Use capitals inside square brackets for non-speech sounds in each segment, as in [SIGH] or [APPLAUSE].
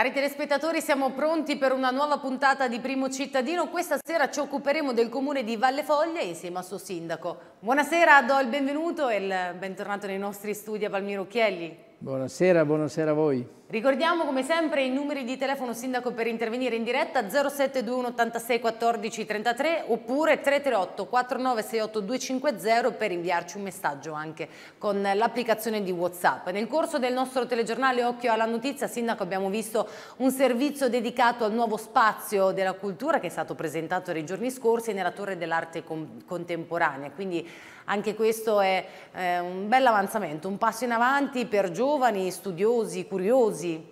Cari telespettatori, siamo pronti per una nuova puntata di Primo Cittadino. Questa sera ci occuperemo del comune di Valle Foglia insieme al suo sindaco. Buonasera, do il benvenuto e il bentornato nei nostri studi a Palmiro Chielli. Buonasera, buonasera a voi. Ricordiamo come sempre i numeri di telefono sindaco per intervenire in diretta 0721 86 14 33 oppure 338 4968 250 per inviarci un messaggio anche con l'applicazione di Whatsapp. Nel corso del nostro telegiornale Occhio alla Notizia Sindaco abbiamo visto un servizio dedicato al nuovo spazio della cultura che è stato presentato nei giorni scorsi nella Torre dell'Arte Contemporanea. Quindi anche questo è eh, un bel avanzamento, un passo in avanti per giovani, studiosi, curiosi così.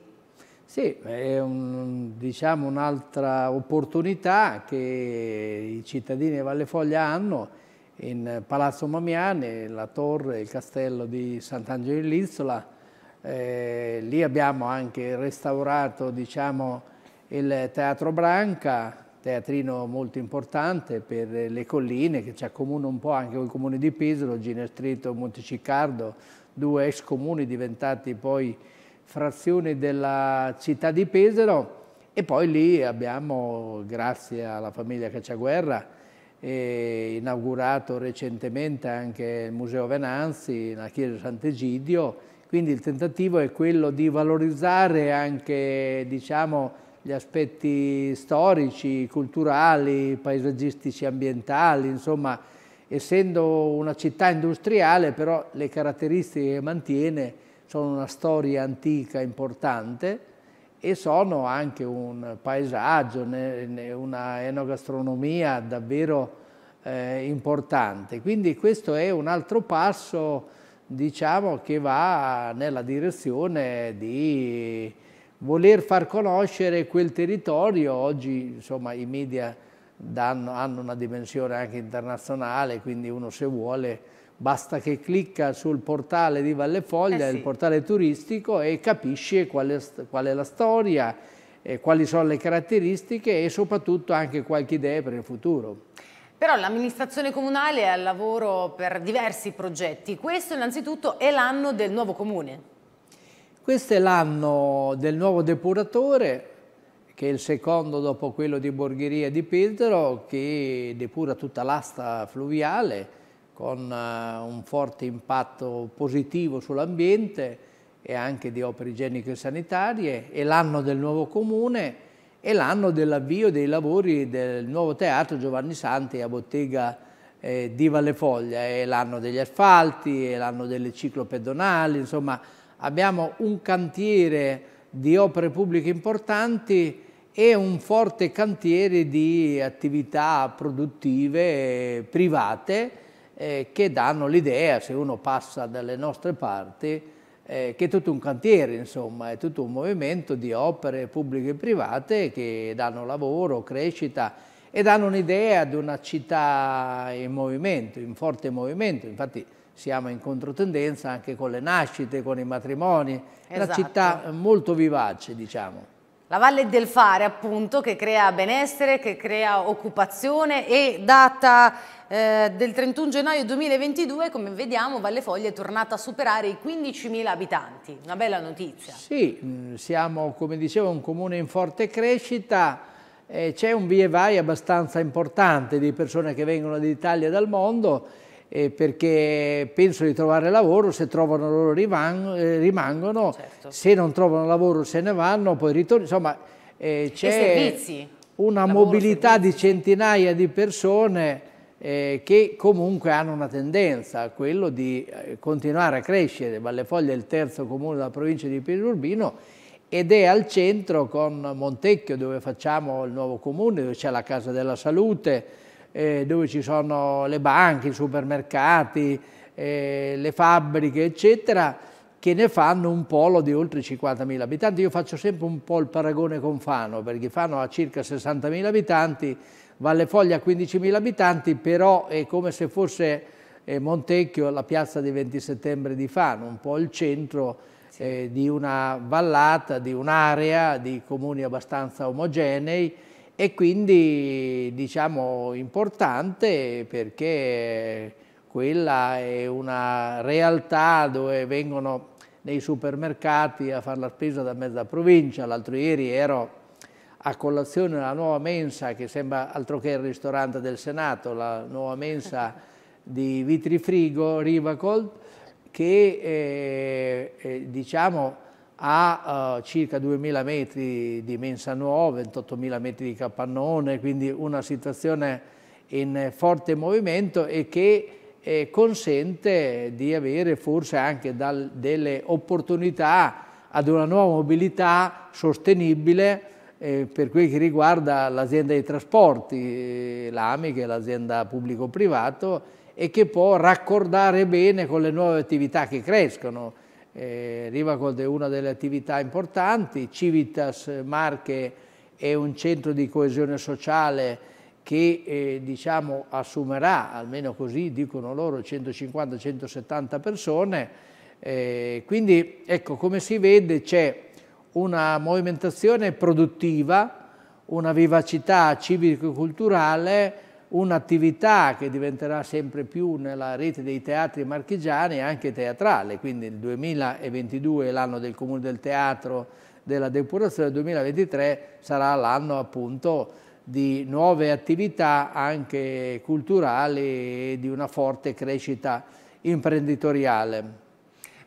Sì, è un, diciamo un'altra opportunità che i cittadini di Valle Foglia hanno in Palazzo Mamiani, la torre, il castello di Sant'Angelo dell'Isola. Eh, lì abbiamo anche restaurato diciamo, il Teatro Branca, teatrino molto importante per le colline che ci accomuna un po' anche con il comune di Pisolo, Ginestrito, Monteciccardo, due ex comuni diventati poi frazioni della città di Pesaro e poi lì abbiamo, grazie alla famiglia Cacciaguerra, eh, inaugurato recentemente anche il Museo Venanzi, la Chiesa di Sant'Egidio, quindi il tentativo è quello di valorizzare anche diciamo, gli aspetti storici, culturali, paesaggistici, ambientali, insomma, essendo una città industriale però le caratteristiche che mantiene sono una storia antica importante e sono anche un paesaggio, una enogastronomia davvero eh, importante. Quindi questo è un altro passo diciamo, che va nella direzione di voler far conoscere quel territorio. Oggi insomma, i media danno, hanno una dimensione anche internazionale, quindi uno se vuole basta che clicca sul portale di Vallefoglia, eh sì. il portale turistico, e capisce qual è, qual è la storia, eh, quali sono le caratteristiche e soprattutto anche qualche idea per il futuro. Però l'amministrazione comunale è al lavoro per diversi progetti. Questo innanzitutto è l'anno del nuovo comune. Questo è l'anno del nuovo depuratore, che è il secondo dopo quello di Borgheria di Pesaro, che depura tutta l'asta fluviale con eh, un forte impatto positivo sull'ambiente e anche di opere igieniche e sanitarie, è l'anno del nuovo comune, e l'anno dell'avvio dei lavori del nuovo teatro Giovanni Santi a Bottega eh, di Vallefoglia, è l'anno degli asfalti, è l'anno delle ciclopedonali, insomma abbiamo un cantiere di opere pubbliche importanti e un forte cantiere di attività produttive private eh, che danno l'idea, se uno passa dalle nostre parti, eh, che è tutto un cantiere, insomma, è tutto un movimento di opere pubbliche e private che danno lavoro, crescita e danno un'idea di una città in movimento, in forte movimento. Infatti siamo in controtendenza anche con le nascite, con i matrimoni, esatto. una città esatto. molto vivace, diciamo. La Valle del Fare appunto che crea benessere, che crea occupazione e data eh, del 31 gennaio 2022 come vediamo Valle Foglia è tornata a superare i 15.000 abitanti, una bella notizia. Sì, mm, siamo come dicevo un comune in forte crescita, eh, c'è un via e vai abbastanza importante di persone che vengono dall'Italia e dal mondo eh, perché pensano di trovare lavoro, se trovano loro riman eh, rimangono, certo. se non trovano lavoro se ne vanno, poi ritornano, insomma eh, c'è una lavoro, mobilità servizi. di centinaia di persone eh, che comunque hanno una tendenza, quello di eh, continuare a crescere, Vallefoglia è il terzo comune della provincia di Pielurbino ed è al centro con Montecchio dove facciamo il nuovo comune, dove c'è la Casa della Salute, eh, dove ci sono le banche, i supermercati, eh, le fabbriche, eccetera, che ne fanno un polo di oltre 50.000 abitanti. Io faccio sempre un po' il paragone con Fano, perché Fano ha circa 60.000 abitanti, Valle Foglia ha 15.000 abitanti, però è come se fosse eh, Montecchio la piazza di 20 settembre di Fano, un po' il centro eh, di una vallata, di un'area, di comuni abbastanza omogenei e quindi diciamo importante perché quella è una realtà dove vengono nei supermercati a fare la spesa da mezza provincia. L'altro ieri ero a colazione nella nuova mensa che sembra altro che il ristorante del Senato, la nuova mensa [LAUGHS] di Vitrifrigo, Rivacold, che eh, eh, diciamo ha eh, circa 2.000 metri di mensa nuova, 28.000 metri di capannone, quindi una situazione in forte movimento e che eh, consente di avere forse anche dal, delle opportunità ad una nuova mobilità sostenibile eh, per quel che riguarda l'azienda dei trasporti, eh, l'AMI che è l'azienda pubblico-privato e che può raccordare bene con le nuove attività che crescono eh, Rivacold è una delle attività importanti, Civitas eh, Marche è un centro di coesione sociale che eh, diciamo, assumerà, almeno così dicono loro, 150-170 persone. Eh, quindi ecco, come si vede c'è una movimentazione produttiva, una vivacità civico-culturale un'attività che diventerà sempre più nella rete dei teatri marchigiani anche teatrale, quindi il 2022 è l'anno del Comune del Teatro della depurazione, il 2023 sarà l'anno appunto di nuove attività anche culturali e di una forte crescita imprenditoriale.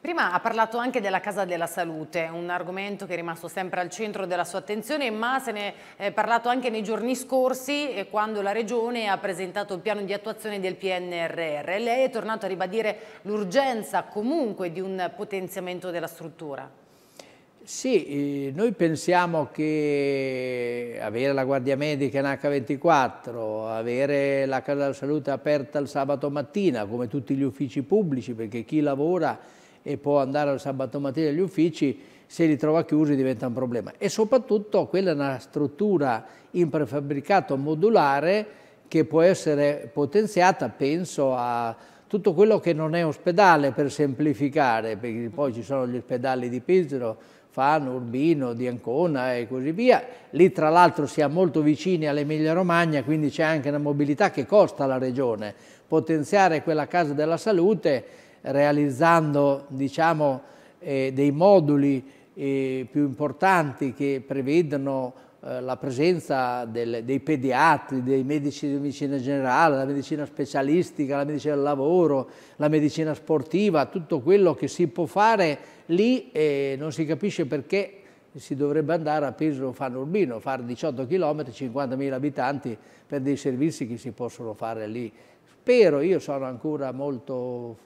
Prima ha parlato anche della Casa della Salute, un argomento che è rimasto sempre al centro della sua attenzione, ma se ne è parlato anche nei giorni scorsi eh, quando la Regione ha presentato il piano di attuazione del PNRR. Lei è tornato a ribadire l'urgenza comunque di un potenziamento della struttura. Sì, eh, noi pensiamo che avere la guardia medica in H24, avere la casa della salute aperta il sabato mattina, come tutti gli uffici pubblici, perché chi lavora e può andare al sabato mattina agli uffici, se li trova chiusi diventa un problema. E soprattutto quella è una struttura in prefabbricato modulare che può essere potenziata, penso, a tutto quello che non è ospedale per semplificare, perché poi ci sono gli ospedali di Pizzero, Fano, Urbino, di Ancona e così via. Lì tra l'altro siamo molto vicini all'Emilia Romagna, quindi c'è anche una mobilità che costa la regione. Potenziare quella casa della salute realizzando diciamo, eh, dei moduli eh, più importanti che prevedono eh, la presenza del, dei pediatri, dei medici di medicina generale, la medicina specialistica, la medicina del lavoro, la medicina sportiva, tutto quello che si può fare lì non si capisce perché si dovrebbe andare a Pisolo Fanno Urbino, fare 18 km, 50.000 abitanti per dei servizi che si possono fare lì Spero, io sono ancora molto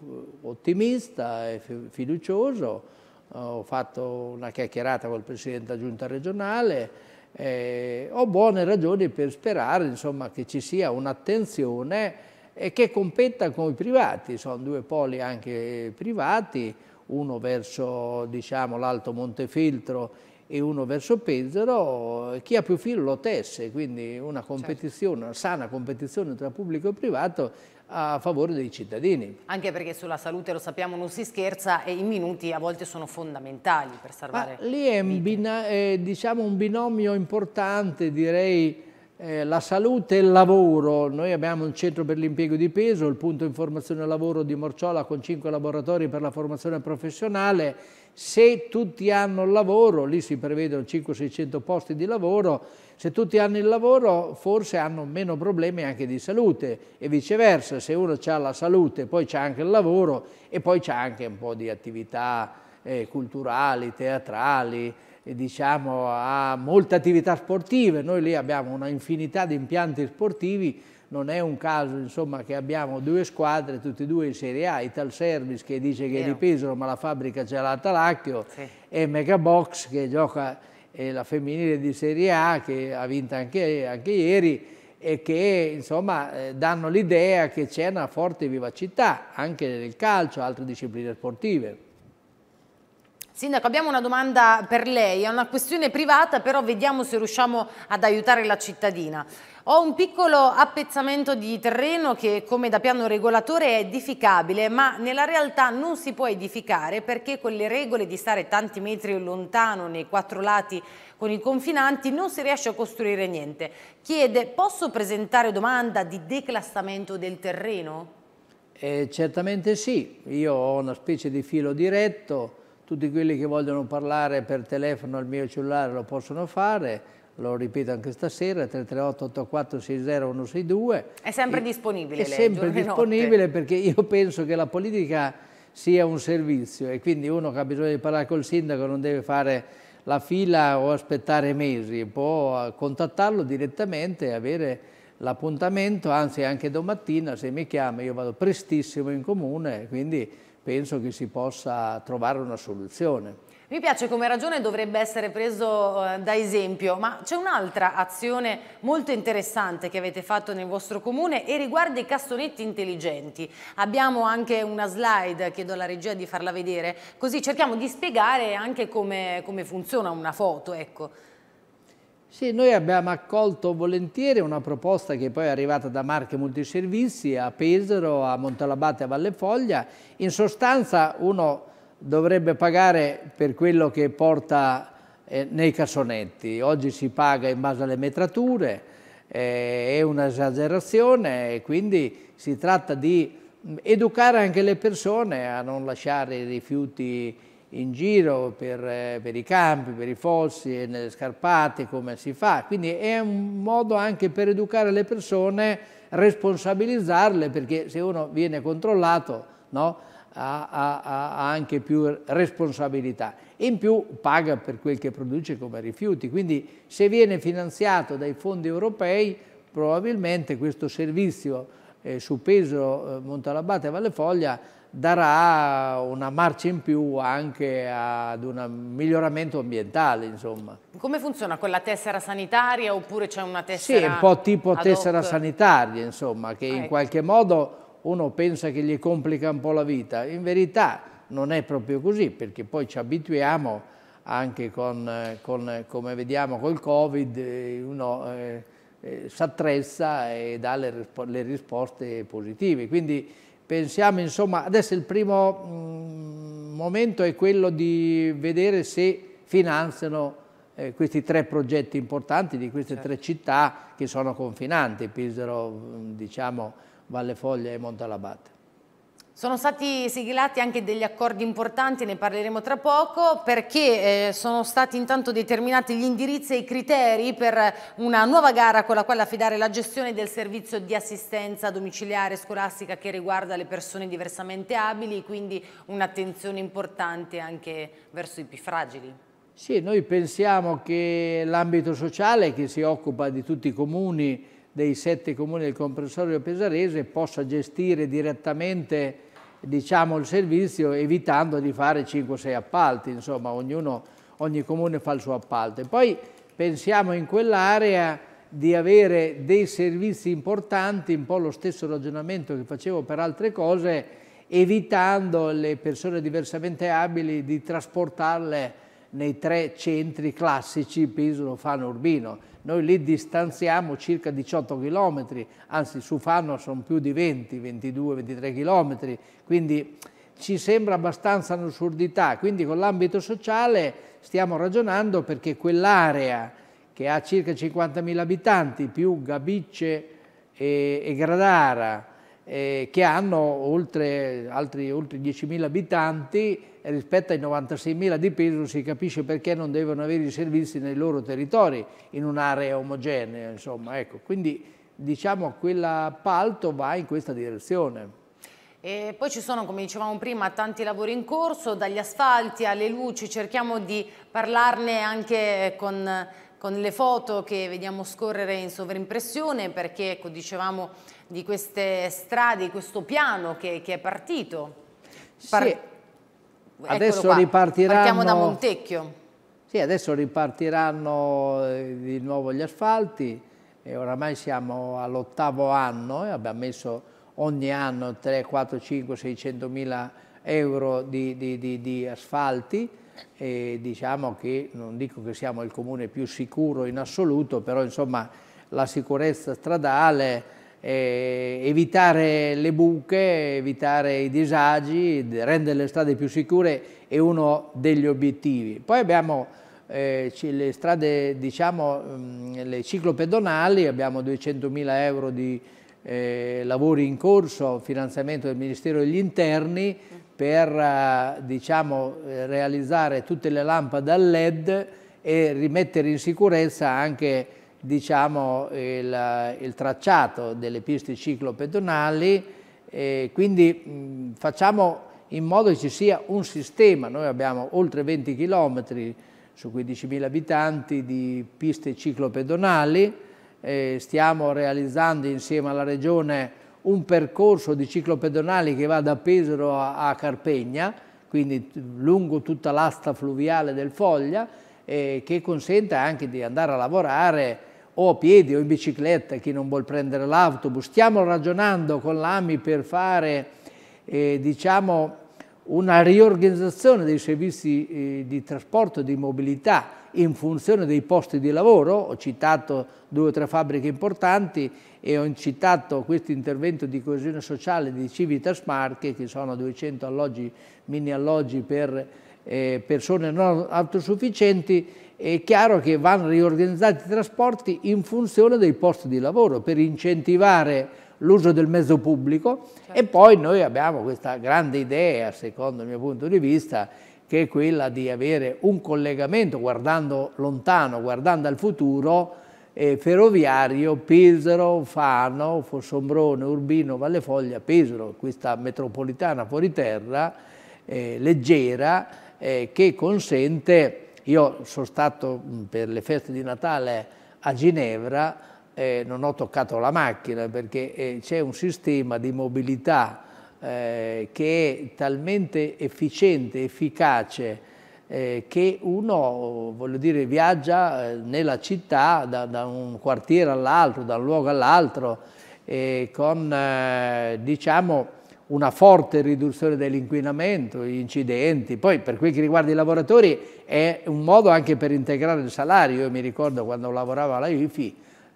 eh, ottimista e fiducioso, ho fatto una chiacchierata col Presidente della Giunta regionale, eh, ho buone ragioni per sperare insomma, che ci sia un'attenzione e che competa con i privati, sono due poli anche privati, uno verso diciamo, l'Alto Montefeltro e uno verso Pezzero, chi ha più filo lo tesse, quindi una certo. competizione, certo. una sana competizione tra pubblico e privato a favore dei cittadini. Anche perché sulla salute, lo sappiamo, non si scherza e i minuti a volte sono fondamentali per salvare Ma Lì è, un, è diciamo, un binomio importante, direi, eh, la salute e il lavoro. Noi abbiamo un centro per l'impiego di peso, il punto informazione e lavoro di Morciola con cinque laboratori per la formazione professionale se tutti hanno il lavoro, lì si prevedono 500-600 posti di lavoro, se tutti hanno il lavoro forse hanno meno problemi anche di salute e viceversa, se uno ha la salute poi c'è anche il lavoro e poi c'è anche un po' di attività eh, culturali, teatrali, diciamo, a molte attività sportive. Noi lì abbiamo una infinità di impianti sportivi non è un caso insomma, che abbiamo due squadre, tutte e due in Serie A, Ital Service che dice che è di Pesaro ma la fabbrica c'è all'Atalacchio sì. e Megabox che gioca eh, la femminile di Serie A che ha vinto anche, anche ieri e che insomma, eh, danno l'idea che c'è una forte vivacità anche nel calcio, altre discipline sportive. Sindaco, abbiamo una domanda per lei, è una questione privata, però vediamo se riusciamo ad aiutare la cittadina. Ho un piccolo appezzamento di terreno che come da piano regolatore è edificabile, ma nella realtà non si può edificare perché con le regole di stare tanti metri lontano nei quattro lati con i confinanti non si riesce a costruire niente. Chiede, posso presentare domanda di declassamento del terreno? Eh, certamente sì, io ho una specie di filo diretto tutti quelli che vogliono parlare per telefono al mio cellulare lo possono fare, lo ripeto anche stasera, 338-8460-162. È sempre e, disponibile. È sempre disponibile perché io penso che la politica sia un servizio e quindi uno che ha bisogno di parlare col sindaco non deve fare la fila o aspettare mesi, può contattarlo direttamente e avere l'appuntamento, anzi anche domattina se mi chiama io vado prestissimo in comune, quindi penso che si possa trovare una soluzione. Mi piace come ragione dovrebbe essere preso eh, da esempio, ma c'è un'altra azione molto interessante che avete fatto nel vostro comune e riguarda i cassonetti intelligenti. Abbiamo anche una slide, chiedo alla regia di farla vedere, così cerchiamo di spiegare anche come, come funziona una foto. Ecco. Sì, noi abbiamo accolto volentieri una proposta che poi è arrivata da Marche Multiservizi a Pesaro, a Montalabate, a Valle Foglia. In sostanza uno dovrebbe pagare per quello che porta eh, nei cassonetti. Oggi si paga in base alle metrature, eh, è un'esagerazione e quindi si tratta di mm, educare anche le persone a non lasciare i rifiuti in giro per, eh, per, i campi, per i fossi e nelle scarpate, come si fa. Quindi è un modo anche per educare le persone, responsabilizzarle, perché se uno viene controllato no, ha, ha, ha, anche più responsabilità. In più paga per quel che produce come rifiuti. Quindi se viene finanziato dai fondi europei, probabilmente questo servizio eh, su peso eh, Montalabate e Valle Foglia darà una marcia in più anche ad un miglioramento ambientale. Insomma. Come funziona? Con la tessera sanitaria oppure c'è una tessera? Sì, un po' tipo tessera sanitaria, insomma, che ah, in qualche modo uno pensa che gli complica un po' la vita. In verità non è proprio così, perché poi ci abituiamo anche con, con come vediamo col Covid, eh, uno eh, eh, si attrezza e dà le, le risposte positive. Quindi pensiamo insomma, adesso il primo mh, mm, momento è quello di vedere se finanziano eh, questi tre progetti importanti di queste certo. tre città che sono confinanti, Pisero, mm, diciamo, Valle Foglia e Montalabate. Sono stati siglati anche degli accordi importanti, ne parleremo tra poco, perché eh, sono stati intanto determinati gli indirizzi e i criteri per una nuova gara con la quale affidare la gestione del servizio di assistenza domiciliare scolastica che riguarda le persone diversamente abili, quindi un'attenzione importante anche verso i più fragili. Sì, noi pensiamo che l'ambito sociale che si occupa di tutti i comuni dei sette comuni del comprensorio pesarese possa gestire direttamente diciamo, il servizio evitando di fare 5-6 appalti, insomma ognuno, ogni comune fa il suo appalto. E poi pensiamo in quell'area di avere dei servizi importanti, un po' lo stesso ragionamento che facevo per altre cose, evitando le persone diversamente abili di trasportarle nei tre centri classici Pisolo, Fano, Urbino. Noi lì distanziamo circa 18 km, anzi su Fano sono più di 20, 22, 23 km, quindi ci sembra abbastanza un'assurdità. Quindi con l'ambito sociale stiamo ragionando perché quell'area che ha circa 50.000 abitanti più Gabicce e Gradara, eh, che hanno oltre, altri, oltre 10.000 abitanti rispetto ai 96.000 di peso si capisce perché non devono avere i servizi nei loro territori in un'area omogenea. Insomma, ecco. Quindi diciamo quell'appalto va in questa direzione. E poi ci sono, come dicevamo prima, tanti lavori in corso, dagli asfalti alle luci, cerchiamo di parlarne anche eh, con con le foto che vediamo scorrere in sovrimpressione perché ecco, dicevamo di queste strade, di questo piano che, che è partito. Par sì. Adesso ripartiranno... Partiamo da Montecchio. Sì, adesso ripartiranno eh, di nuovo gli asfalti e oramai siamo all'ottavo anno e eh, abbiamo messo ogni anno 3, 4, 5, 600 mila euro di, di, di, di asfalti e diciamo che non dico che siamo il comune più sicuro in assoluto, però insomma la sicurezza stradale, eh, evitare le buche, evitare i disagi, rendere le strade più sicure è uno degli obiettivi. Poi abbiamo eh, le strade, diciamo, mm, le ciclopedonali, abbiamo 200.000 euro di eh, lavori in corso, finanziamento del Ministero degli Interni, per eh, diciamo, eh, realizzare tutte le lampade a LED e rimettere in sicurezza anche diciamo, il, eh, il, tracciato delle piste ciclopedonali. E quindi mh, facciamo in modo che ci sia un sistema. Noi abbiamo oltre 20 km su 15.000 abitanti di piste ciclopedonali, eh, stiamo realizzando insieme alla Regione un percorso di ciclo pedonale che va da Pesaro a Carpegna, quindi lungo tutta l'asta fluviale del Foglia, eh, che consente anche di andare a lavorare o a piedi o in bicicletta, chi non vuole prendere l'autobus. Stiamo ragionando con l'AMI per fare eh, diciamo, una riorganizzazione dei servizi eh, di trasporto e di mobilità in funzione dei posti di lavoro, ho citato due o tre fabbriche importanti e ho citato questo intervento di coesione sociale di Civitas Marche che sono 200 alloggi, mini alloggi per eh, persone non autosufficienti, è chiaro che vanno riorganizzati i trasporti in funzione dei posti di lavoro per incentivare l'uso del mezzo pubblico certo. e poi noi abbiamo questa grande idea, secondo il mio punto di vista, che è quella di avere un collegamento guardando lontano, guardando al futuro, eh, ferroviario Pesaro, Fano, Fossombrone, Urbino, Vallefoglia, Pesaro, questa metropolitana fuoriterra, eh, leggera, eh, che consente, io sono stato mm, per le feste di Natale a Ginevra, eh, non ho toccato la macchina perché eh, c'è un sistema di mobilità eh, che è talmente efficiente, efficace, eh, che uno voglio dire, viaggia eh, nella città da, da un quartiere all'altro, da un luogo all'altro, eh, con diciamo, una forte riduzione dell'inquinamento, gli incidenti. Poi per quel che riguarda i lavoratori è un modo anche per integrare il salario. Io mi ricordo quando lavoravo alla IFI,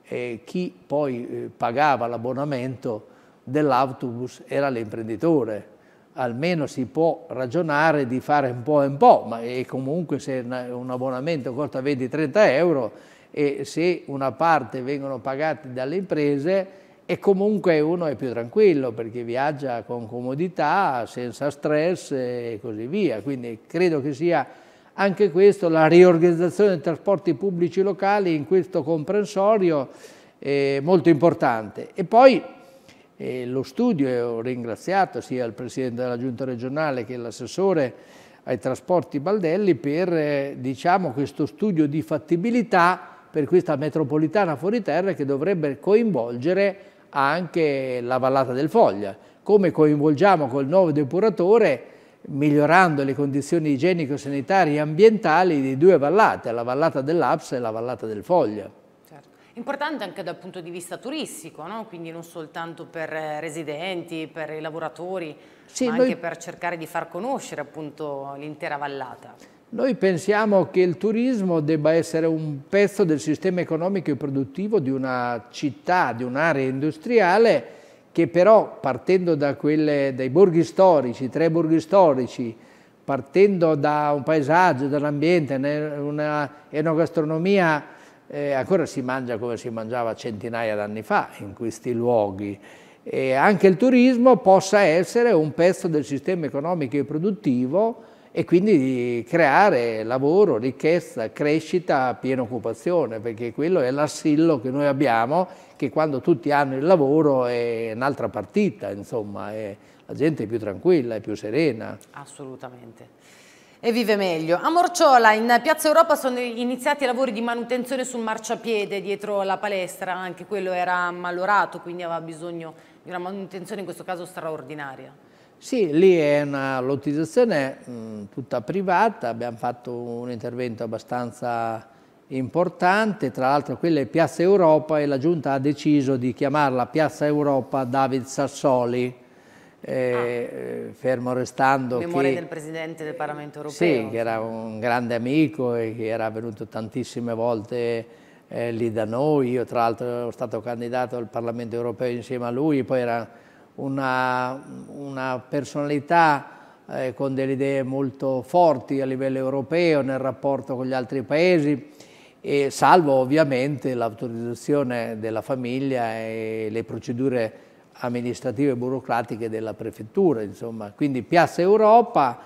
eh, chi poi eh, pagava l'abbonamento dell'autobus era l'imprenditore. Almeno si può ragionare di fare un po' e un po', ma comunque se un abbonamento costa 20-30 euro e se una parte vengono pagati dalle imprese e comunque uno è più tranquillo perché viaggia con comodità, senza stress e così via. Quindi credo che sia anche questo, la riorganizzazione dei trasporti pubblici locali in questo comprensorio è molto importante. E poi eh, lo studio, e ho ringraziato sia il Presidente della Giunta regionale che l'assessore ai trasporti Baldelli per eh, diciamo, questo studio di fattibilità per questa metropolitana fuori terra che dovrebbe coinvolgere anche la vallata del Foglia. Come coinvolgiamo col nuovo depuratore migliorando le condizioni igienico-sanitarie e ambientali di due vallate, la vallata dell'Aps e la vallata del Foglia. Certo. Importante anche dal punto di vista turistico, no? quindi non soltanto per eh, residenti, per i lavoratori, sì, ma noi... anche per cercare di far conoscere l'intera vallata. Noi pensiamo che il turismo debba essere un pezzo del sistema economico e produttivo di una città, di un'area industriale, che però partendo da quelle, dai borghi storici, tre borghi storici, partendo da un paesaggio, dall'ambiente, una enogastronomia, eh, ancora si mangia come si mangiava centinaia d'anni fa in questi luoghi. E anche il turismo possa essere un pezzo del sistema economico e produttivo e quindi creare lavoro, ricchezza, crescita, piena occupazione, perché quello è l'assillo che noi abbiamo, che quando tutti hanno il lavoro è un'altra partita, insomma, è, la gente è più tranquilla, è più serena. Assolutamente. E vive meglio. A Morciola, in Piazza Europa, sono iniziati i lavori di manutenzione sul marciapiede dietro la palestra, anche quello era malorato, quindi aveva bisogno di una manutenzione in questo caso straordinaria. Sì, lì è una lottizzazione mh, mm, tutta privata, abbiamo fatto un intervento abbastanza importante, tra l'altro quella è Piazza Europa e la Giunta ha deciso di chiamarla Piazza Europa David Sassoli, eh, ah. Eh, fermo restando Memoria che, del Presidente del Parlamento Europeo. Sì, che era un grande amico e che era venuto tantissime volte eh, lì da noi, io tra l'altro ero stato candidato al Parlamento Europeo insieme a lui, poi era una, una personalità eh, con delle idee molto forti a livello europeo nel rapporto con gli altri paesi, e salvo ovviamente l'autorizzazione della famiglia e le procedure amministrative e burocratiche della prefettura. Insomma. Quindi Piazza Europa,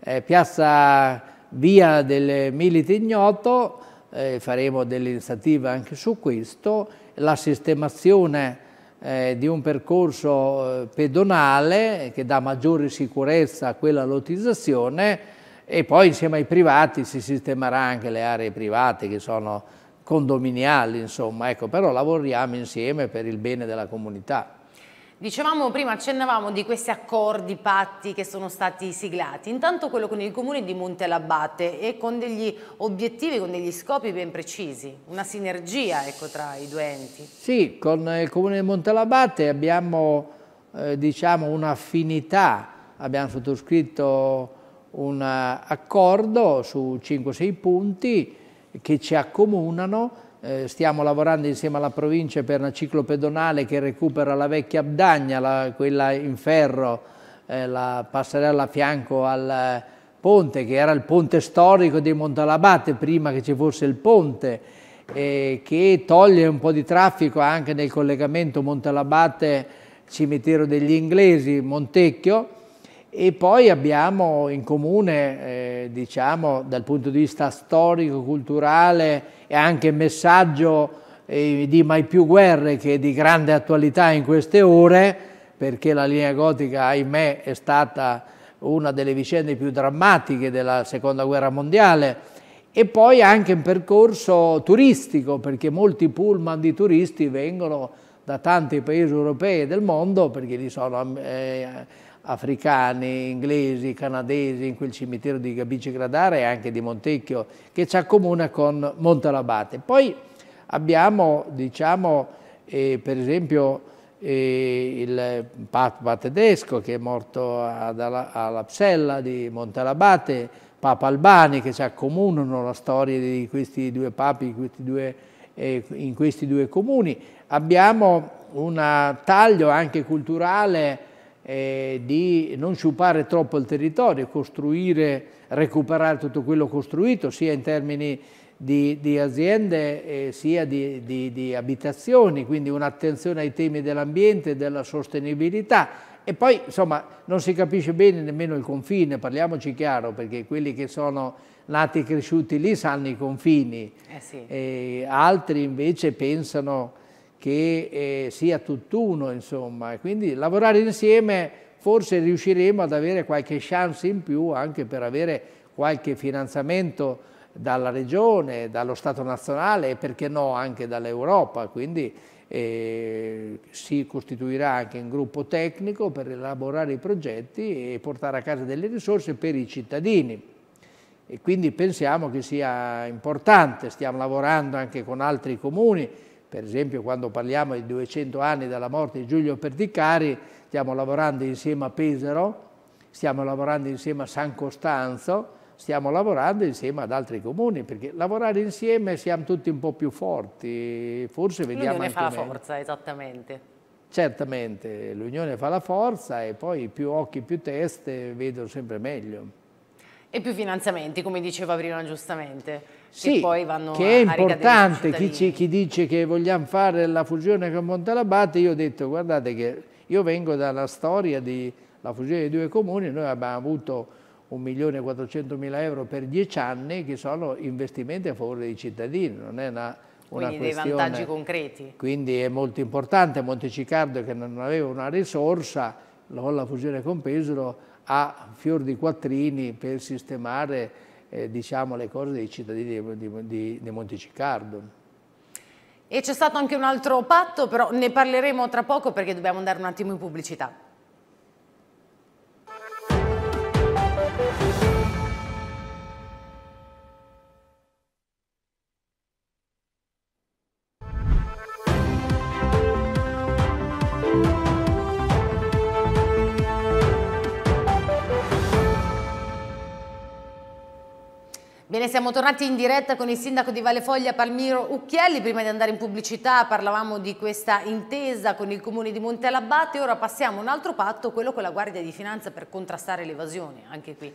eh, Piazza Via del Milite Ignoto, eh, faremo delle iniziative anche su questo, la sistemazione eh, di un percorso eh, pedonale che dà maggiore sicurezza a quella lottizzazione e poi insieme ai privati si sistemerà anche le aree private che sono condominiali, insomma, ecco, però lavoriamo insieme per il bene della comunità. Dicevamo prima, accennavamo di questi accordi, patti che sono stati siglati, intanto quello con il comune di Monte Alabate e con degli obiettivi, con degli scopi ben precisi, una sinergia ecco, tra i due enti. Sì, con il comune di Monte Alabate abbiamo eh, diciamo un'affinità, abbiamo sottoscritto un eh, accordo su 5-6 punti che ci accomunano eh, stiamo lavorando insieme alla provincia per una ciclo pedonale che recupera la vecchia Abdagna, la, quella in ferro, eh, la passerella a fianco al eh, ponte, che era il ponte storico di Montalabate prima che ci fosse il ponte, eh, che toglie un po' di traffico anche nel collegamento Montalabate-Cimitero degli Inglesi, Montecchio, e poi abbiamo in comune, eh, diciamo, dal punto di vista storico, culturale e anche messaggio eh, di mai più guerre che è di grande attualità in queste ore, perché la linea gotica, ahimè, è stata una delle vicende più drammatiche della Seconda Guerra Mondiale, e poi anche un percorso turistico, perché molti pullman di turisti vengono da tanti paesi europei e del mondo, perché lì sono... Eh, africani, inglesi, canadesi in quel cimitero di Gabice Gradare e anche di Montecchio che ci accomuna con Montalabate. Poi abbiamo, diciamo, eh, per esempio eh, il Papa tedesco che è morto alla, alla Psella di Montalabate, Papa Albani che ci accomunano la storia di questi due papi, questi due, eh, in questi due comuni. Abbiamo un taglio anche culturale eh, di non sciupare troppo il territorio, costruire, recuperare tutto quello costruito, sia in termini di, di aziende eh, sia di, di, di abitazioni, quindi un'attenzione ai temi dell'ambiente e della sostenibilità. E poi, insomma, non si capisce bene nemmeno il confine, parliamoci chiaro, perché quelli che sono nati e cresciuti lì sanno i confini, eh sì. Eh, altri invece pensano che eh, sia tutt'uno, insomma. quindi lavorare insieme forse riusciremo ad avere qualche chance in più anche per avere qualche finanziamento dalla regione, dallo Stato nazionale e perché no anche dall'Europa. Quindi eh, si costituirà anche un gruppo tecnico per elaborare i progetti e portare a casa delle risorse per i cittadini. E quindi pensiamo che sia importante, stiamo lavorando anche con altri comuni, per esempio quando parliamo di 200 anni dalla morte di Giulio Perticari, stiamo lavorando insieme a Pesaro, stiamo lavorando insieme a San Costanzo, stiamo lavorando insieme ad altri comuni, perché lavorare insieme siamo tutti un po' più forti, forse vediamo anche fa la forza, esattamente. Certamente, l'unione fa la forza e poi più occhi, più teste vedono sempre meglio. E più finanziamenti, come diceva prima giustamente, sì, che poi vanno che è importante, chi, ci, chi, dice che vogliamo fare la fusione con Montalabate, io ho detto, guardate che io vengo dalla storia della fusione dei due comuni, noi abbiamo avuto 1.400.000 euro per dieci anni che sono investimenti a favore dei cittadini, non è una, una Quindi questione... dei vantaggi concreti. Quindi è molto importante, Montecicardo che non aveva una risorsa, con la fusione con Pesaro a fior di quattrini per sistemare eh, diciamo, le cose dei cittadini di, di, di Monteciccardo. E c'è stato anche un altro patto, però ne parleremo tra poco perché dobbiamo andare un attimo in pubblicità. Bene, siamo tornati in diretta con il sindaco di Valle Foglia Palmiro Ucchielli. Prima di andare in pubblicità parlavamo di questa intesa con il comune di Monte Alabate. Ora passiamo a un altro patto, quello con la Guardia di Finanza per contrastare l'evasione. Anche qui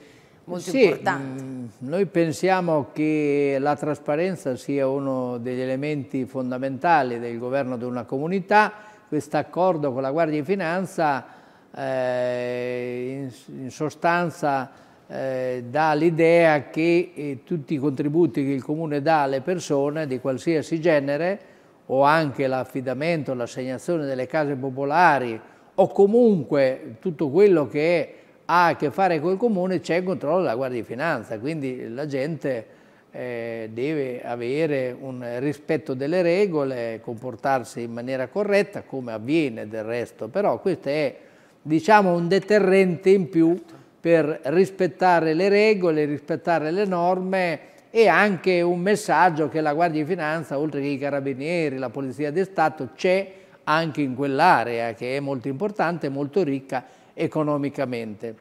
molto sì, importante. Mh, mm, noi pensiamo che la trasparenza sia uno degli elementi fondamentali del governo di una comunità. Questo accordo con la Guardia di Finanza eh, in, in sostanza eh, dà l'idea che eh, tutti i contributi che il Comune dà alle persone di qualsiasi genere o anche l'affidamento, l'assegnazione delle case popolari o comunque tutto quello che ha a che fare col Comune c'è il controllo della Guardia di Finanza, quindi la gente eh, deve avere un rispetto delle regole, comportarsi in maniera corretta come avviene del resto, però questo è diciamo un deterrente in più per rispettare le regole, rispettare le norme e anche un messaggio che la Guardia di Finanza, oltre che i carabinieri, la Polizia di Stato, c'è anche in quell'area che è molto importante, molto ricca economicamente.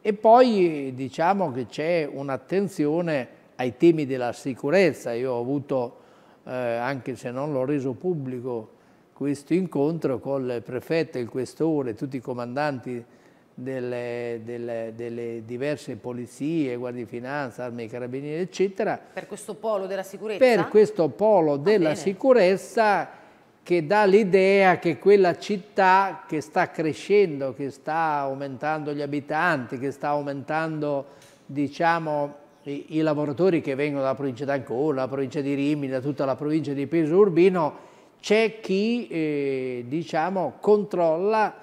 E poi diciamo che c'è un'attenzione ai temi della sicurezza. Io ho avuto, eh, anche se non l'ho reso pubblico, questo incontro con il prefetto, il questore, tutti i comandanti delle, delle, delle, diverse polizie, guardie di finanza, armi carabinieri, eccetera. Per questo polo della sicurezza? Per questo polo della ah, sicurezza che dà l'idea che quella città che sta crescendo, che sta aumentando gli abitanti, che sta aumentando diciamo, i, i lavoratori che vengono dalla provincia d'Ancona, dalla provincia di Rimini, da tutta la provincia di Peso Urbino, c'è chi eh, diciamo, controlla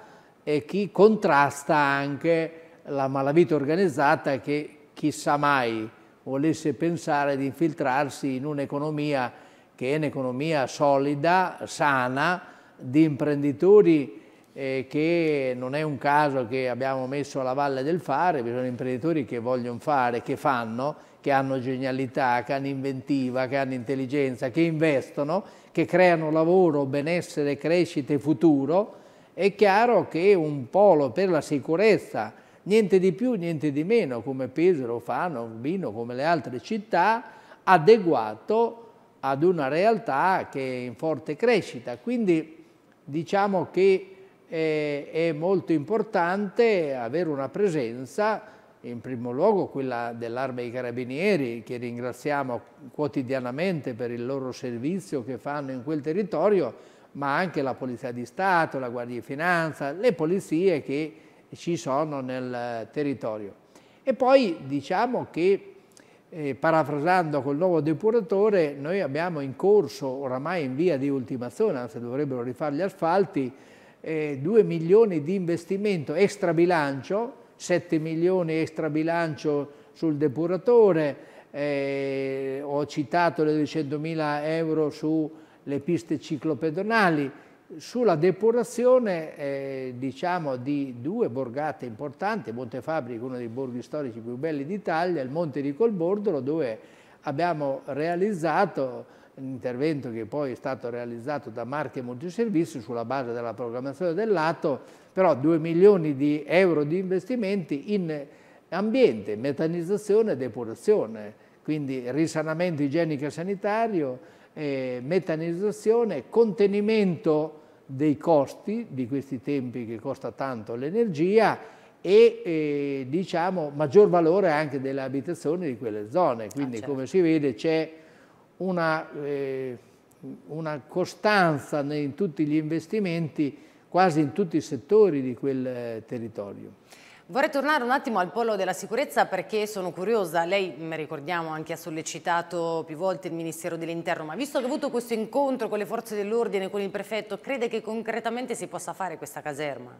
e chi contrasta anche la malavita organizzata che chissà mai volesse pensare di infiltrarsi in un'economia che è un'economia solida, sana, di imprenditori eh, che non è un caso che abbiamo messo alla valle del fare, ci sono imprenditori che vogliono fare, che fanno, che hanno genialità, che hanno inventiva, che hanno intelligenza, che investono, che creano lavoro, benessere, crescita e futuro è chiaro che un polo per la sicurezza, niente di più, niente di meno, come Pesaro, Fano, Urbino, come le altre città, adeguato ad una realtà che è in forte crescita. Quindi diciamo che eh, è molto importante avere una presenza in primo luogo quella dell'Arma dei Carabinieri, che ringraziamo quotidianamente per il loro servizio che fanno in quel territorio, ma anche la Polizia di Stato, la Guardia di Finanza, le polizie che ci sono nel eh, territorio. E poi diciamo che, eh, parafrasando col nuovo depuratore, noi abbiamo in corso, oramai in via di ultimazione, anzi dovrebbero rifare gli asfalti, eh, 2 milioni di investimento extra bilancio, 7 milioni extra bilancio sul depuratore, eh, ho citato le 200 mila euro su le piste ciclopedonali, sulla depurazione eh, diciamo, di due borgate importanti, Montefabrico, uno dei borghi storici più belli d'Italia, il Monte di Colbordolo, dove abbiamo realizzato un intervento che poi è stato realizzato da Marche Multiservizi sulla base della programmazione dell'atto, però 2 milioni di euro di investimenti in ambiente, metanizzazione e depurazione, quindi risanamento igienico e sanitario, eh, metanizzazione, contenimento dei costi di questi tempi che costa tanto l'energia e eh, diciamo maggior valore anche delle abitazioni di quelle zone. Quindi ah, certo. come si vede c'è una, eh, una, costanza in tutti gli investimenti, quasi in tutti i settori di quel eh, territorio. Vorrei tornare un attimo al polo della sicurezza perché sono curiosa, lei mi ricordiamo anche ha sollecitato più volte il Ministero dell'Interno, ma visto che ha avuto questo incontro con le forze dell'ordine, con il prefetto, crede che concretamente si possa fare questa caserma?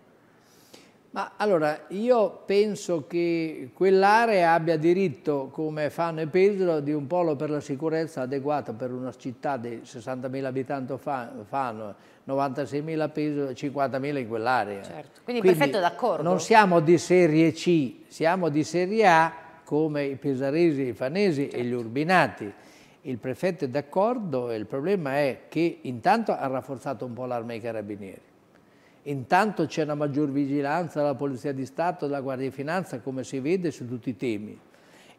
Ma allora, io penso che quell'area abbia diritto, come fanno i Pesaro, di un polo per la sicurezza adeguato per una città di 60.000 abitanti fanno, 96.000 Pesaro, 50.000 in quell'area. Certo. Quindi, Quindi perfetto d'accordo. Non siamo di serie C, siamo di serie A come i pesaresi, i fanesi certo. e gli certo. urbinati. Il prefetto è d'accordo e il problema è che intanto ha rafforzato un po' l'arma dei carabinieri Intanto c'è una maggior vigilanza della Polizia di Stato, della Guardia di Finanza, come si vede su tutti i temi.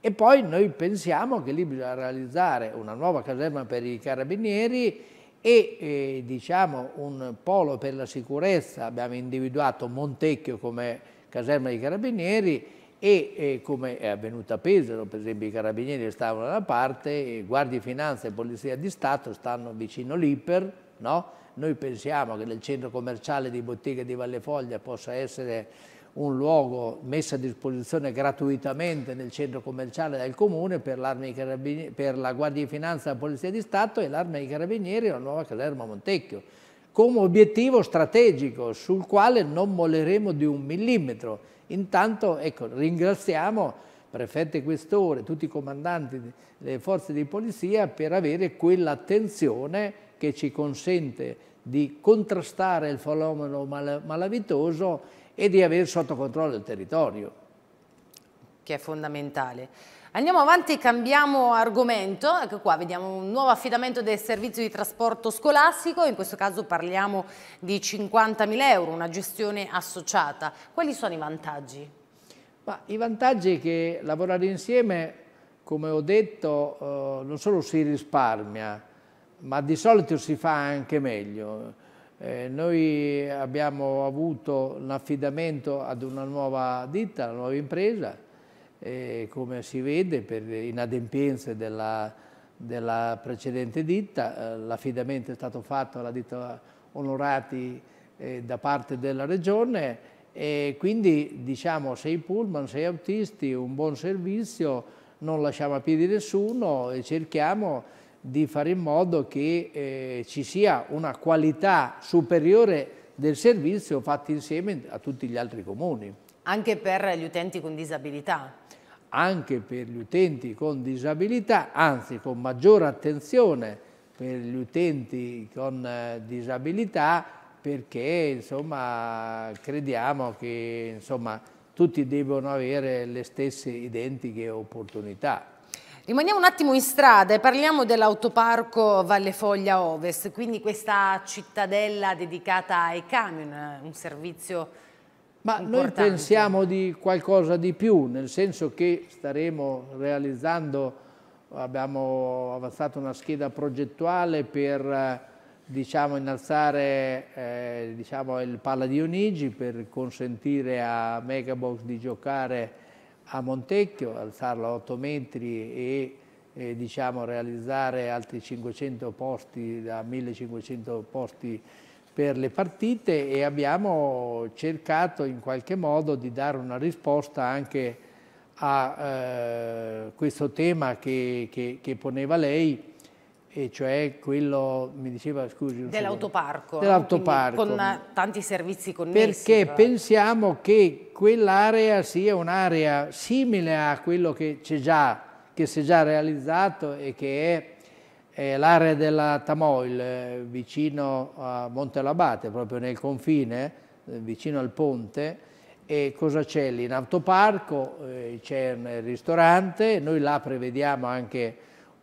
E poi noi pensiamo che lì bisogna realizzare una nuova caserma per i carabinieri e eh, diciamo un polo per la sicurezza. Abbiamo individuato Montecchio come caserma dei carabinieri e eh, come è avvenuto a Pesaro, per esempio i carabinieri stavano da una parte, Guardia di Finanza e Polizia di Stato stanno vicino l'Iper, no? Noi pensiamo che nel centro commerciale di Bottega di Vallefoglia possa essere un luogo messo a disposizione gratuitamente nel centro commerciale del Comune per, per la Guardia di Finanza e la Polizia di Stato e l'Arma dei Carabinieri e la nuova caserma Montecchio, come obiettivo strategico sul quale non molleremo di un millimetro. Intanto ecco, ringraziamo prefetti e questore, tutti i comandanti delle forze di polizia per avere quell'attenzione che ci consente di contrastare il fenomeno mal malavitoso e di avere sotto controllo il territorio. Che è fondamentale. Andiamo avanti, cambiamo argomento, ecco qua vediamo un nuovo affidamento del servizio di trasporto scolastico, in questo caso parliamo di 50.000 euro, una gestione associata. Quali sono i vantaggi? Ma, I vantaggi è che lavorare insieme, come ho detto, eh, non solo si risparmia, ma di solito si fa anche meglio. Eh, noi abbiamo avuto l'affidamento ad una nuova ditta, una nuova impresa, eh, come si vede per inadempienze della, della precedente ditta, eh, l'affidamento è stato fatto alla ditta Onorati eh, da parte della Regione e quindi diciamo sei pullman, sei autisti, un buon servizio, non lasciamo a piedi nessuno e cerchiamo di fare in modo che eh, ci sia una qualità superiore del servizio fatto insieme a tutti gli altri comuni. Anche per gli utenti con disabilità? Anche per gli utenti con disabilità, anzi con maggiore attenzione per gli utenti con eh, disabilità perché insomma, crediamo che insomma, tutti devono avere le stesse identiche opportunità. Rimaniamo un attimo in strada e parliamo dell'autoparco Valle Foglia Ovest, quindi questa cittadella dedicata ai camion, un servizio ma importante. noi pensiamo di qualcosa di più, nel senso che staremo realizzando, abbiamo avanzato una scheda progettuale per eh, diciamo, innalzare eh, diciamo, il Palla di Onigi, per consentire a Megabox di giocare a Montecchio, alzarla a 8 metri e eh, diciamo, realizzare altri 500 posti, da 1500 posti per le partite e abbiamo cercato in qualche modo di dare una risposta anche a eh, questo tema che, che, che poneva lei e cioè quello, mi diceva, scusi... Dell'autoparco. Dell'autoparco. Con eh, tanti servizi connessi. Perché però. pensiamo che quell'area sia un'area simile a quello che c'è già, che si è già realizzato e che è l'area della Tamoil, eh, vicino a Monte Labate, proprio nel confine, eh, vicino al ponte, e cosa c'è lì? In autoparco c'è un ristorante, noi là prevediamo anche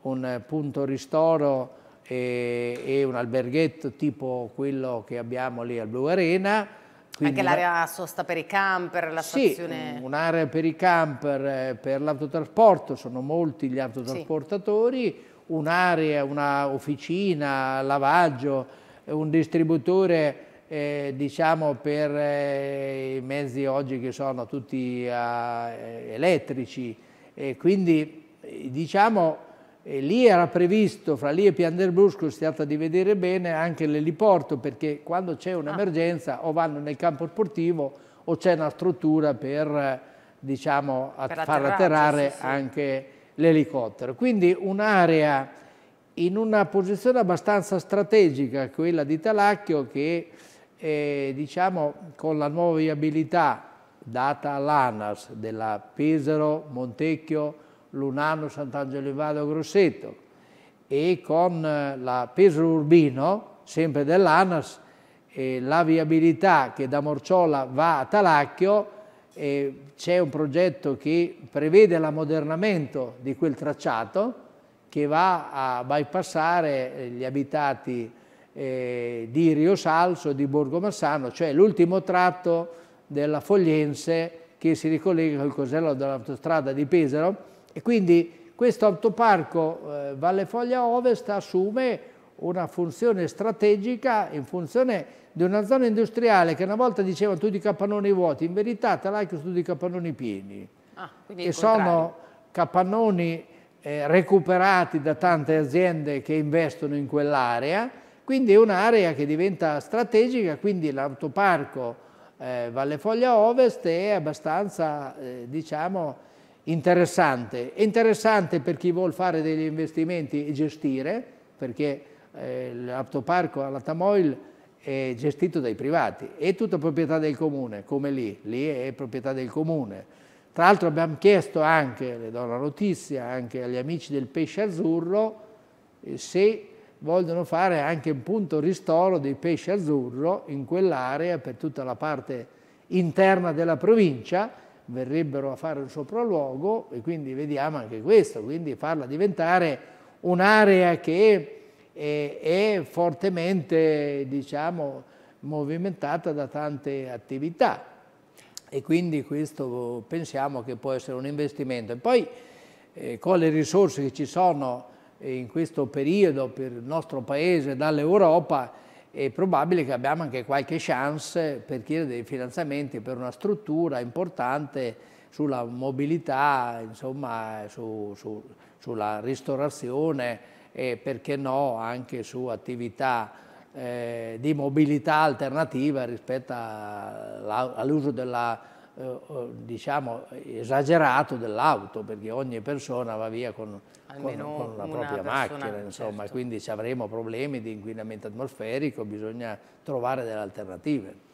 un eh, punto ristoro e, e, un alberghetto tipo quello che abbiamo lì al Blue Arena. Quindi, Anche l'area sosta per i camper, la sì, stazione... un'area per i camper, eh, per l'autotrasporto, sono molti gli autotrasportatori, sì. un'area, un'officina, lavaggio, un distributore eh, diciamo per eh, i mezzi oggi che sono tutti eh, elettrici e quindi eh, diciamo e lì era previsto, fra lì e Pian del Brusco, stiate di vedere bene, anche l'eliporto, perché quando c'è ah. un'emergenza o vanno nel campo sportivo o c'è una struttura per, diciamo, per far atterrare sì, sì. anche l'elicottero. Quindi un'area in una posizione abbastanza strategica, quella di Talacchio, che eh, diciamo, con la nuova viabilità data all'ANAS della Pesaro, Montecchio, Lunano, Sant'Angelo in Vado, Grosseto e con eh, la Peso Urbino, sempre dell'ANAS, eh, la viabilità che da Morciola va a Talacchio, c'è un progetto che prevede l'ammodernamento di quel tracciato che va a bypassare eh, gli abitati eh, di Rio Salso, di Borgo Massano, cioè l'ultimo tratto della Fogliense che si ricollega col cosello dell'autostrada di Pesaro e quindi questo autoparco eh, Valle Foglia Ovest assume una funzione strategica in funzione di una zona industriale che una volta diceva tutti i capannoni vuoti, in verità Talaichus tutti i capannoni pieni, ah, che sono capannoni eh, recuperati da tante aziende che investono in quell'area, quindi è un'area che diventa strategica, quindi l'autoparco eh, Valle Foglia Ovest è abbastanza, eh, diciamo, interessante. È interessante per chi vuole fare degli investimenti e gestire, perché eh, l'autoparco alla Tamoil è gestito dai privati, è tutta proprietà del comune, come lì, lì è proprietà del comune. Tra l'altro abbiamo chiesto anche, le do la notizia, anche agli amici del pesce azzurro eh, se vogliono fare anche un punto ristoro del pesce azzurro in quell'area per tutta la parte interna della provincia verrebbero a fare un sopralluogo e quindi vediamo anche questo, quindi farla diventare un'area che è, eh, è fortemente diciamo, movimentata da tante attività e quindi questo pensiamo che può essere un investimento. E poi eh, con le risorse che ci sono eh, in questo periodo per il nostro Paese dall'Europa è probabile che abbiamo anche qualche chance per chiedere dei finanziamenti per una struttura importante sulla mobilità, insomma, su, su, sulla ristorazione e perché no anche su attività eh, di mobilità alternativa rispetto all'uso della eh, diciamo, esagerato dell'auto, perché ogni persona va via con, con, con la propria macchina, insomma, certo. quindi ci avremo problemi di inquinamento atmosferico bisogna trovare delle alternative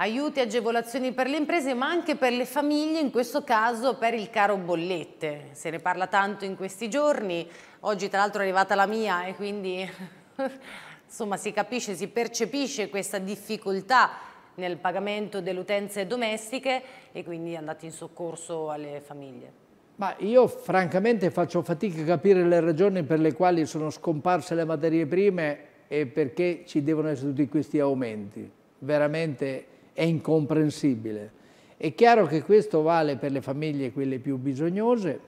aiuti, agevolazioni per le imprese ma anche per le famiglie, in questo caso per il caro bollette. Se ne parla tanto in questi giorni, oggi tra l'altro è arrivata la mia e quindi [LAUGHS] insomma si capisce, si percepisce questa difficoltà nel pagamento delle utenze domestiche e quindi andati in soccorso alle famiglie. Ma io francamente faccio fatica a capire le ragioni per le quali sono scomparse le materie prime e perché ci devono essere tutti questi aumenti. Veramente è incomprensibile. È chiaro che questo vale per le famiglie quelle più bisognose,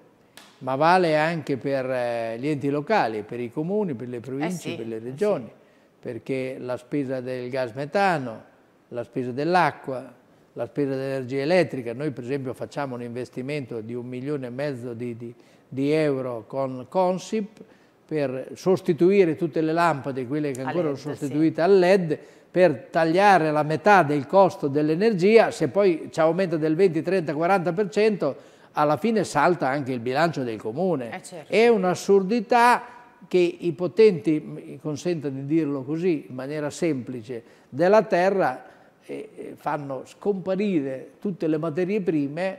ma vale anche per eh, gli enti locali, per i comuni, per le eh province, eh sì, per le regioni, eh sì. perché la spesa del gas metano, la spesa dell'acqua, la spesa dell'energia elettrica. Noi per esempio facciamo un investimento di un milione e mezzo di, di, di euro con Consip per sostituire tutte le lampade, quelle che ancora LED, sono sostituite sì. al LED, per tagliare la metà del costo dell'energia, se poi ci aumenta del 20, 30, 40%, alla fine salta anche il bilancio del comune. Eh certo. È un'assurdità che i potenti, mi consenta di dirlo così in maniera semplice, della terra e fanno scomparire tutte le materie prime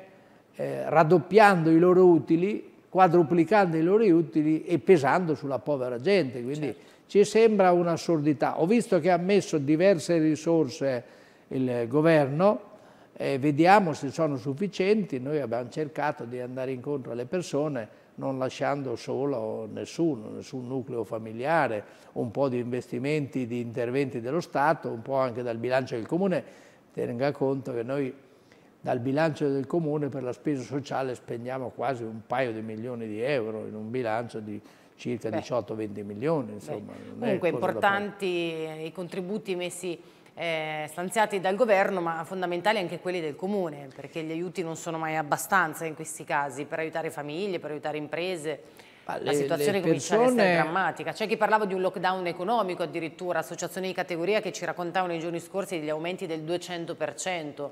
eh, raddoppiando i loro utili, quadruplicando i loro utili e pesando sulla povera gente. Quindi certo. ci sembra un'assurdità. Ho visto che ha messo diverse risorse il governo, eh, vediamo se sono sufficienti, noi abbiamo cercato di andare incontro alle persone non lasciando solo nessuno, nessun nucleo familiare, un po' di investimenti, di interventi dello Stato, un po' anche dal bilancio del Comune. Tenga conto che noi dal bilancio del Comune per la spesa sociale spendiamo quasi un paio di milioni di euro in un bilancio di circa 18-20 milioni. Insomma, non Comunque importanti i contributi messi eh, stanziati dal governo ma fondamentali anche quelli del comune perché gli aiuti non sono mai abbastanza in questi casi per aiutare famiglie, per aiutare imprese. la situazione le comincia persone... a essere drammatica. C'è chi parlava di un lockdown economico addirittura, associazioni di categoria che ci raccontavano i giorni scorsi degli aumenti del 200%.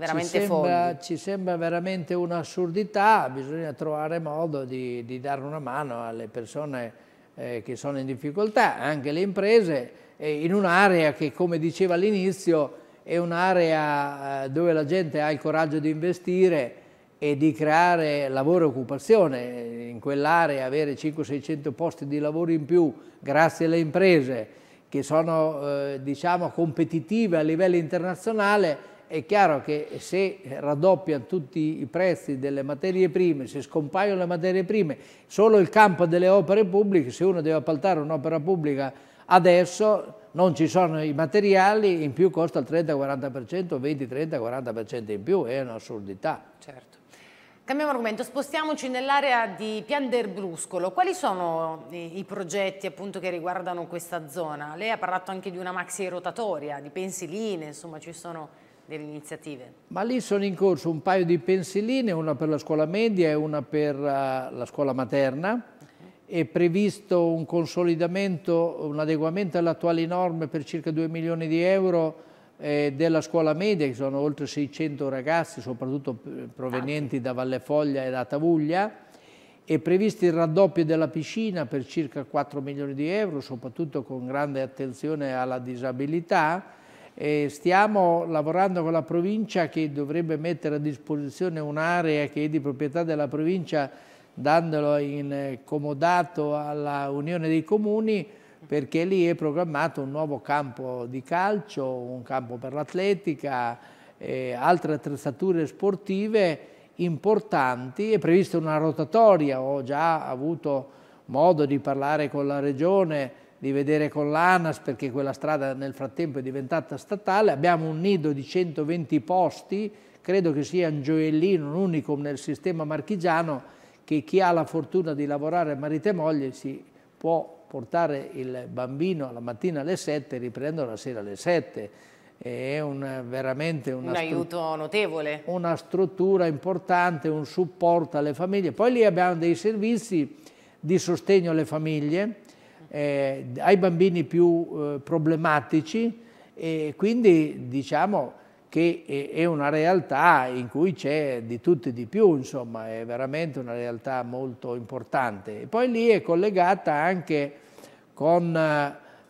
Veramente ci ci sembra veramente un'assurdità, bisogna trovare modo di, di, dare una mano alle persone eh, che sono in difficoltà, anche le imprese eh, in un'area che, come diceva all'inizio, è un'area eh, dove la gente ha il coraggio di investire e di creare lavoro e occupazione. In quell'area avere 500-600 posti di lavoro in più grazie alle imprese che sono eh, diciamo, competitive a livello internazionale, è chiaro che se raddoppiano tutti i prezzi delle materie prime, se scompaiono le materie prime, solo il campo delle opere pubbliche, se uno deve appaltare un'opera pubblica Adesso non ci sono i materiali, in più costa il 30-40%, 20-30-40% in più, è un'assurdità. Certo. Cambiamo argomento, spostiamoci nell'area di Pian del Bruscolo. Quali sono i, i progetti appunto, che riguardano questa zona? Lei ha parlato anche di una maxi rotatoria, di pensiline, insomma ci sono delle iniziative. Ma lì sono in corso un paio di pensiline, una per la scuola media e una per uh, la scuola materna è previsto un consolidamento, un adeguamento alle attuali norme per circa 2 milioni di euro eh, della scuola media, che sono oltre 600 ragazzi, soprattutto provenienti da Valle Foglia e da Tavuglia. È previsto il raddoppio della piscina per circa 4 milioni di euro, soprattutto con grande attenzione alla disabilità. E stiamo lavorando con la provincia che dovrebbe mettere a disposizione un'area che è di proprietà della provincia dandolo in eh, comodato alla Unione dei Comuni perché lì è programmato un nuovo campo di calcio, un campo per l'atletica, altre attrezzature sportive importanti, è prevista una rotatoria, ho già avuto modo di parlare con la Regione, di vedere con l'ANAS perché quella strada nel frattempo è diventata statale, abbiamo un nido di 120 posti, credo che sia un gioiellino, un unicum nel sistema marchigiano che chi ha la fortuna di lavorare marito e moglie si può portare il bambino la mattina alle 7 e riprendere la sera alle 7. È un, veramente una un aiuto notevole. Una struttura importante, un supporto alle famiglie. Poi lì abbiamo dei servizi di sostegno alle famiglie, eh, ai bambini più eh, problematici e quindi diciamo che è una realtà in cui c'è di tutto e di più, insomma, è veramente una realtà molto importante. E poi lì è collegata anche con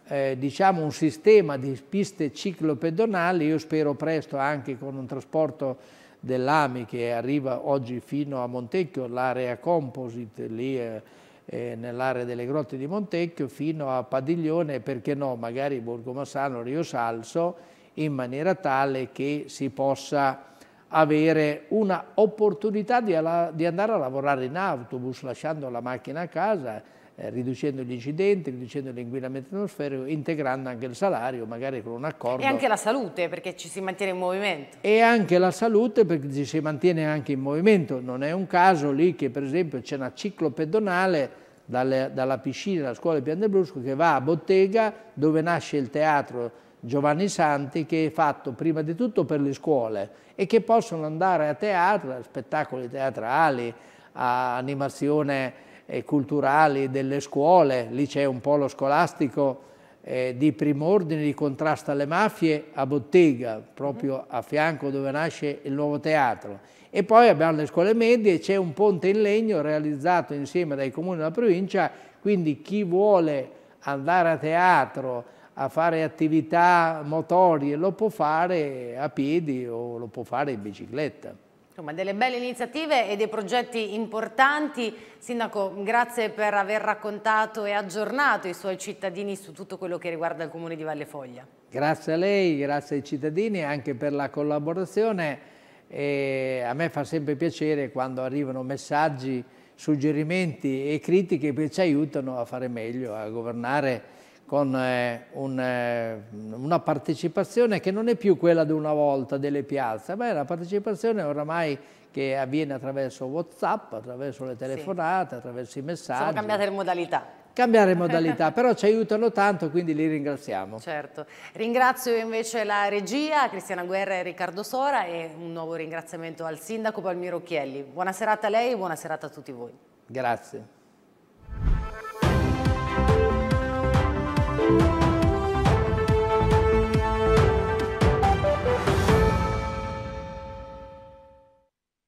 eh, diciamo un sistema di piste ciclopedonali, io spero presto anche con un trasporto dell'AMI che arriva oggi fino a Montecchio, l'area composite lì eh, eh, nell'area delle grotte di Montecchio, fino a Padiglione, perché no, magari Borgomassano, Rio Salso, in maniera tale che si possa avere un'opportunità di, di, andare a lavorare in autobus lasciando la macchina a casa, eh, riducendo gli incidenti, riducendo l'inquinamento atmosferico, integrando anche il salario, magari con un accordo. E anche la salute perché ci si mantiene in movimento. E anche la salute perché ci si mantiene anche in movimento. Non è un caso lì che per esempio c'è una ciclopedonale dalle, dalla piscina della scuola di Pian del Brusco che va a Bottega dove nasce il teatro Giovanni Santi che è fatto prima di tutto per le scuole e che possono andare a teatro, a spettacoli teatrali, a animazione eh, culturali delle scuole, lì c'è un polo scolastico eh, di ordine di contrasto alle mafie a Bottega, proprio mhm. a fianco dove nasce il nuovo teatro. E poi abbiamo le scuole medie, c'è un ponte in legno realizzato insieme dai comuni della provincia, quindi chi vuole andare a teatro, a fare attività motorie, lo può fare a piedi o lo può fare in bicicletta. Insomma, delle belle iniziative e dei progetti importanti. Sindaco, grazie per aver raccontato e aggiornato i suoi cittadini su tutto quello che riguarda il Comune di Valle Foglia. Grazie a lei, grazie ai cittadini anche per la collaborazione. E a me fa sempre piacere quando arrivano messaggi, suggerimenti e critiche che ci aiutano a fare meglio, a governare con eh, un, eh, una partecipazione che non è più quella di una volta delle piazze, ma è una partecipazione oramai che avviene attraverso Whatsapp, attraverso le telefonate, sì. attraverso i messaggi. Sono cambiate le modalità cambiare modalità, [LAUGHS] però ci aiutano tanto, quindi li ringraziamo. Certo. Ringrazio invece la regia, Cristiana Guerra e Riccardo Sora e un nuovo ringraziamento al sindaco Palmiro Chielli. Buona serata a lei e buona serata a tutti voi. Grazie. Thank you.